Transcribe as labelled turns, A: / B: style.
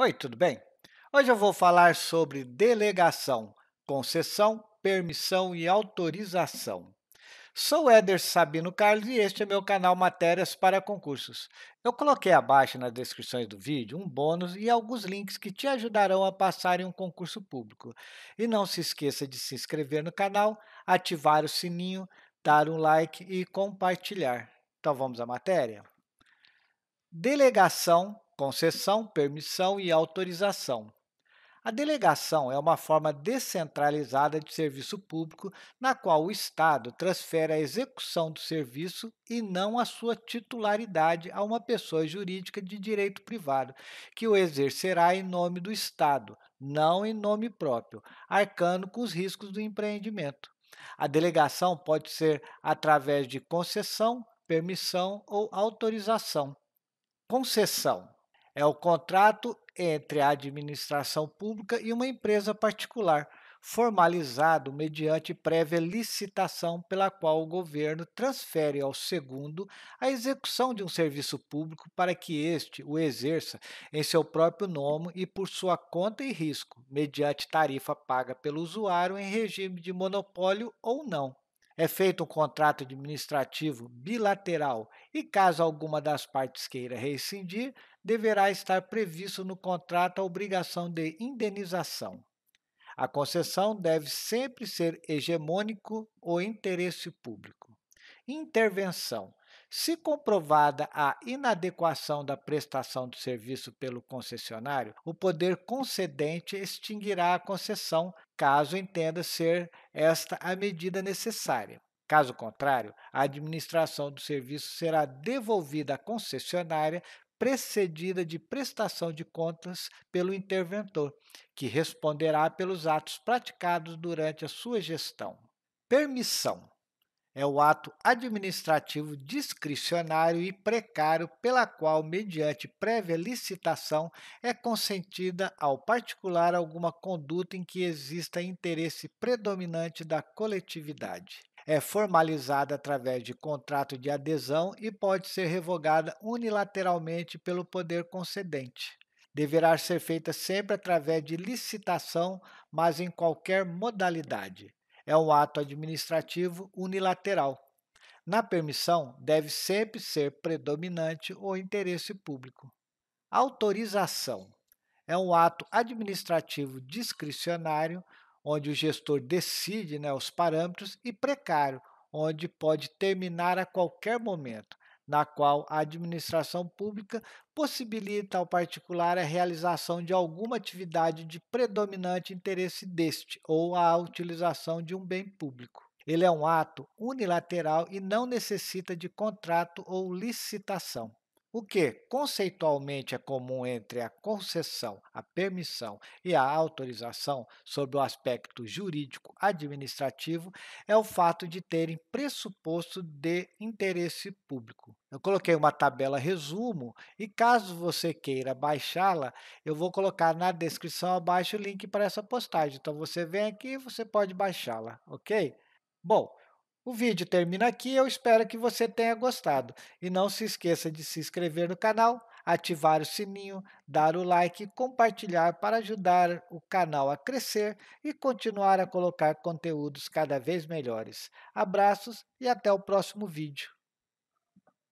A: Oi, tudo bem? Hoje eu vou falar sobre delegação, concessão, permissão e autorização. Sou Éder Sabino Carlos e este é meu canal Matérias para Concursos. Eu coloquei abaixo nas descrições do vídeo um bônus e alguns links que te ajudarão a passar em um concurso público. E não se esqueça de se inscrever no canal, ativar o sininho, dar um like e compartilhar. Então vamos à matéria? Delegação concessão, permissão e autorização. A delegação é uma forma descentralizada de serviço público na qual o Estado transfere a execução do serviço e não a sua titularidade a uma pessoa jurídica de direito privado, que o exercerá em nome do Estado, não em nome próprio, arcando com os riscos do empreendimento. A delegação pode ser através de concessão, permissão ou autorização. Concessão é o contrato entre a administração pública e uma empresa particular, formalizado mediante prévia licitação pela qual o governo transfere ao segundo a execução de um serviço público para que este o exerça em seu próprio nome e por sua conta e risco, mediante tarifa paga pelo usuário em regime de monopólio ou não. É feito um contrato administrativo bilateral e, caso alguma das partes queira rescindir, deverá estar previsto no contrato a obrigação de indenização. A concessão deve sempre ser hegemônico ou interesse público. Intervenção. Se comprovada a inadequação da prestação do serviço pelo concessionário, o poder concedente extinguirá a concessão, caso entenda ser esta a medida necessária. Caso contrário, a administração do serviço será devolvida à concessionária precedida de prestação de contas pelo interventor, que responderá pelos atos praticados durante a sua gestão. Permissão é o ato administrativo discricionário e precário pela qual, mediante prévia licitação, é consentida ao particular alguma conduta em que exista interesse predominante da coletividade é formalizada através de contrato de adesão e pode ser revogada unilateralmente pelo poder concedente. Deverá ser feita sempre através de licitação, mas em qualquer modalidade. É um ato administrativo unilateral. Na permissão, deve sempre ser predominante o interesse público. Autorização é um ato administrativo discricionário onde o gestor decide né, os parâmetros, e precário, onde pode terminar a qualquer momento, na qual a administração pública possibilita ao particular a realização de alguma atividade de predominante interesse deste ou a utilização de um bem público. Ele é um ato unilateral e não necessita de contrato ou licitação. O que conceitualmente é comum entre a concessão, a permissão e a autorização sobre o aspecto jurídico administrativo é o fato de terem pressuposto de interesse público. Eu coloquei uma tabela resumo e caso você queira baixá-la, eu vou colocar na descrição abaixo o link para essa postagem. Então você vem aqui e você pode baixá-la, ok? Bom, o vídeo termina aqui, eu espero que você tenha gostado. E não se esqueça de se inscrever no canal, ativar o sininho, dar o like, compartilhar para ajudar o canal a crescer e continuar a colocar conteúdos cada vez melhores. Abraços e até o próximo vídeo.